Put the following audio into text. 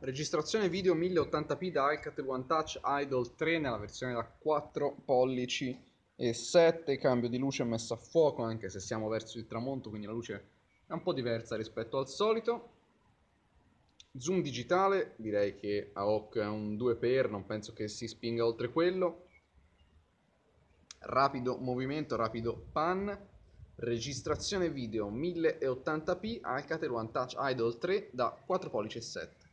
Registrazione video 1080p da Alcatel One Touch Idol 3 nella versione da 4 pollici e 7, cambio di luce messa a fuoco anche se siamo verso il tramonto quindi la luce è un po' diversa rispetto al solito. Zoom digitale, direi che a occhio è un 2x, non penso che si spinga oltre quello. Rapido movimento, rapido pan. Registrazione video 1080p Alcatel One Touch Idol 3 da 4 pollici e 7.